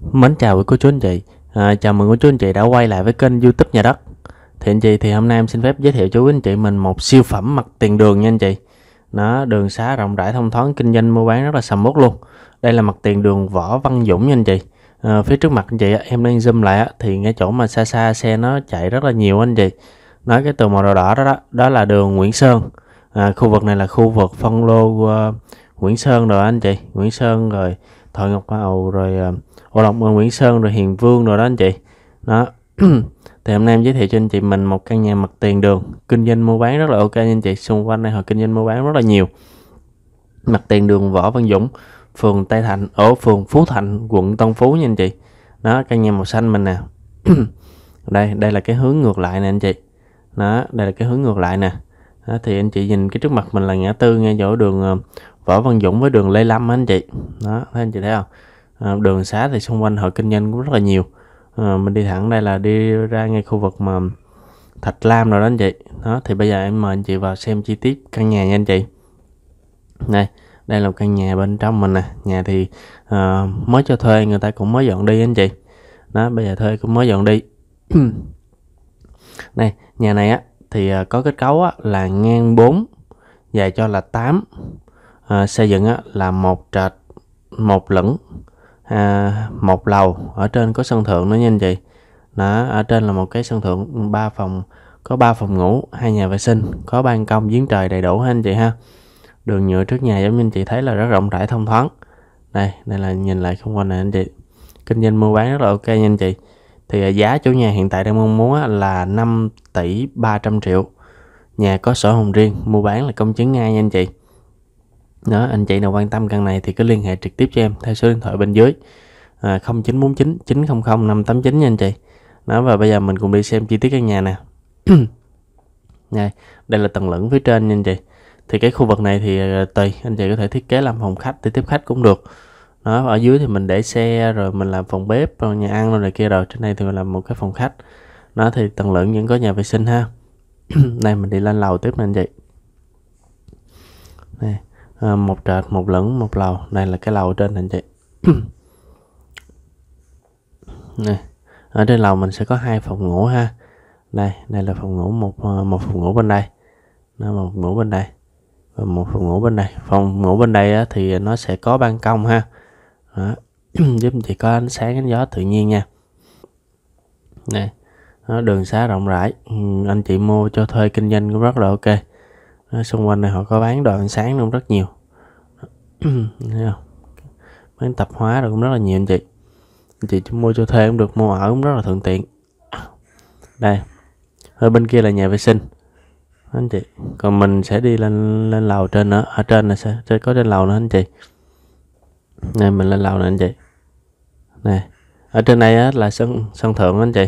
Mến chào cô chú anh chị à, Chào mừng cô chú anh chị đã quay lại với kênh youtube nhà đất Thì anh chị thì hôm nay em xin phép giới thiệu cho quý anh chị mình một siêu phẩm mặt tiền đường nha anh chị nó Đường xá rộng rãi thông thoáng kinh doanh mua bán rất là sầm uất luôn Đây là mặt tiền đường Võ Văn Dũng nha anh chị à, Phía trước mặt anh chị em đang zoom lại thì ngay chỗ mà xa xa xe nó chạy rất là nhiều anh chị Nói cái từ màu đỏ đỏ đó đó, đó là đường Nguyễn Sơn à, Khu vực này là khu vực phân lô uh, Nguyễn Sơn rồi anh chị Nguyễn Sơn rồi Thợ Ngọc Hoa Âu rồi Ô ờ, Lộc Nguyễn Sơn rồi Hiền Vương rồi đó anh chị đó thì hôm nay em giới thiệu cho anh chị mình một căn nhà mặt tiền đường kinh doanh mua bán rất là ok nha anh chị xung quanh đây họ kinh doanh mua bán rất là nhiều mặt tiền đường Võ Văn Dũng phường Tây Thạnh ở phường Phú Thạnh quận Tân Phú nha anh chị đó căn nhà màu xanh mình nè đây đây là cái hướng ngược lại nè anh chị đó đây là cái hướng ngược lại nè đó, thì anh chị nhìn cái trước mặt mình là ngã tư ngay chỗ đường ờ, Võ Văn Dũng với đường Lê Lâm anh chị đó thấy anh chị thấy không à, đường xá thì xung quanh họ kinh doanh cũng rất là nhiều à, mình đi thẳng đây là đi ra ngay khu vực mà Thạch Lam rồi đó anh chị đó thì bây giờ em mời anh chị vào xem chi tiết căn nhà nha anh chị này đây là một căn nhà bên trong mình nè nhà thì uh, mới cho thuê người ta cũng mới dọn đi anh chị đó bây giờ thuê cũng mới dọn đi này nhà này á thì à, có kết cấu á, là ngang 4 dài cho là 8 à, xây dựng á, là một trệt một lửng à, một lầu ở trên có sân thượng nữa nha anh chị đó ở trên là một cái sân thượng ba phòng có ba phòng ngủ, hai nhà vệ sinh, có ban công giếng trời đầy đủ ha anh chị ha. Đường nhựa trước nhà giống như anh chị thấy là rất rộng rãi thông thoáng. Đây, đây là nhìn lại không quanh này anh chị. Kinh doanh mua bán rất là ok nha anh chị. Thì à, giá chủ nhà hiện tại đang mong muốn là 5 tỷ 300 triệu. Nhà có sổ hồng riêng, mua bán là công chứng ngay nha anh chị đó, anh chị nào quan tâm căn này thì cứ liên hệ trực tiếp cho em theo số điện thoại bên dưới à, 0949 900 589 nha anh chị đó và bây giờ mình cùng đi xem chi tiết căn nhà nè này đây là tầng lửng phía trên nha anh chị thì cái khu vực này thì à, tùy anh chị có thể thiết kế làm phòng khách để tiếp khách cũng được đó ở dưới thì mình để xe rồi mình làm phòng bếp rồi nhà ăn rồi này kia rồi trên này thì mình làm một cái phòng khách nó thì tầng lửng vẫn có nhà vệ sinh ha đây mình đi lên lầu tiếp nè anh chị này À, một trệt một lửng một lầu này là cái lầu trên anh chị này ở trên lầu mình sẽ có hai phòng ngủ ha đây đây là phòng ngủ một à, một phòng ngủ bên đây một phòng ngủ bên đây và một phòng ngủ bên đây phòng ngủ bên đây á, thì nó sẽ có ban công ha đó. giúp chị có ánh sáng ánh gió tự nhiên nha này đó, đường xá rộng rãi ừ, anh chị mua cho thuê kinh doanh cũng rất là ok xung quanh này họ có bán đồ ăn sáng cũng rất nhiều bán tập hóa rồi cũng rất là nhiều anh chị anh chị mua cho thuê cũng được mua ở cũng rất là thuận tiện đây ở bên kia là nhà vệ sinh anh chị còn mình sẽ đi lên lên lầu trên nữa ở trên là sẽ, sẽ có trên lầu nữa anh chị này mình lên lầu nè anh chị Này, ở trên này á, là sân sân thượng anh chị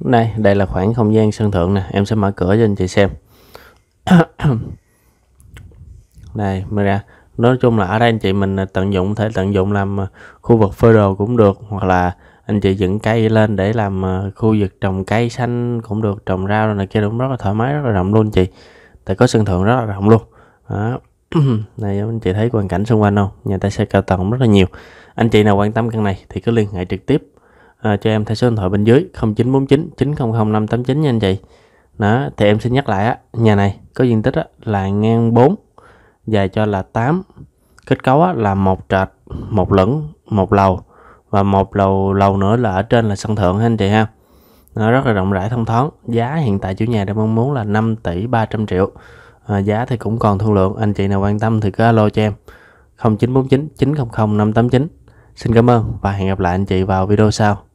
đây đây là khoảng không gian sân thượng nè em sẽ mở cửa cho anh chị xem này mình ra nói chung là ở đây anh chị mình à, tận dụng thể tận dụng làm à, khu vực phơi đồ cũng được hoặc là anh chị dựng cây lên để làm à, khu vực trồng cây xanh cũng được trồng rau này kia cũng rất là thoải mái rất là rộng luôn chị tại có sân thượng rất là rộng luôn đó này anh chị thấy quan cảnh xung quanh không nhà ta xe cao tầng rất là nhiều anh chị nào quan tâm căn này thì cứ liên hệ trực tiếp à, cho em theo số điện thoại bên dưới 0949 900 589 nha anh chị đó thì em xin nhắc lại á nhà này có diện tích á, là ngang 4 dài cho là 8 kết cấu á, là một trệt một lửng một lầu và một lầu lầu nữa là ở trên là sân thượng anh chị ha nó rất là rộng rãi thông thoáng giá hiện tại chủ nhà đang mong muốn là 5 tỷ 300 triệu à, giá thì cũng còn thương lượng anh chị nào quan tâm thì cứ alo cho em 0949 900 589 xin cảm ơn và hẹn gặp lại anh chị vào video sau